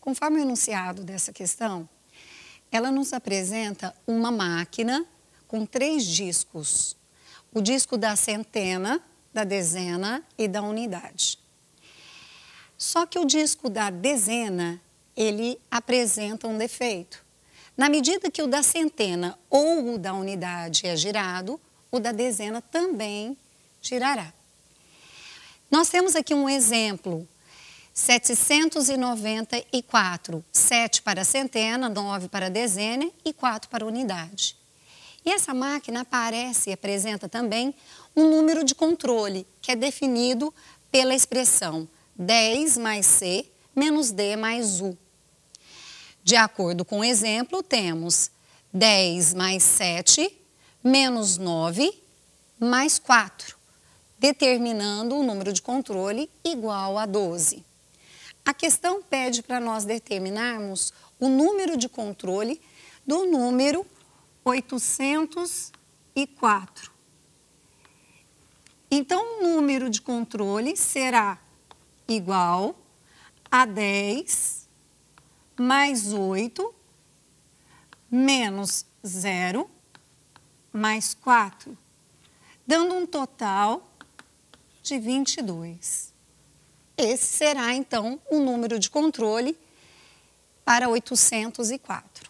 Conforme o enunciado dessa questão, ela nos apresenta uma máquina com três discos: o disco da centena, da dezena e da unidade. Só que o disco da dezena ele apresenta um defeito. Na medida que o da centena ou o da unidade é girado, o da dezena também girará. Nós temos aqui um exemplo 794, 7 para centena, 9 para dezena e 4 para unidade. E essa máquina aparece e apresenta também um número de controle, que é definido pela expressão 10 mais C menos D mais U. De acordo com o exemplo, temos 10 mais 7 menos 9 mais 4, determinando o número de controle igual a 12. A questão pede para nós determinarmos o número de controle do número 804. Então, o número de controle será igual a 10 mais 8 menos 0 mais 4, dando um total de 22. Esse será, então, o número de controle para 804.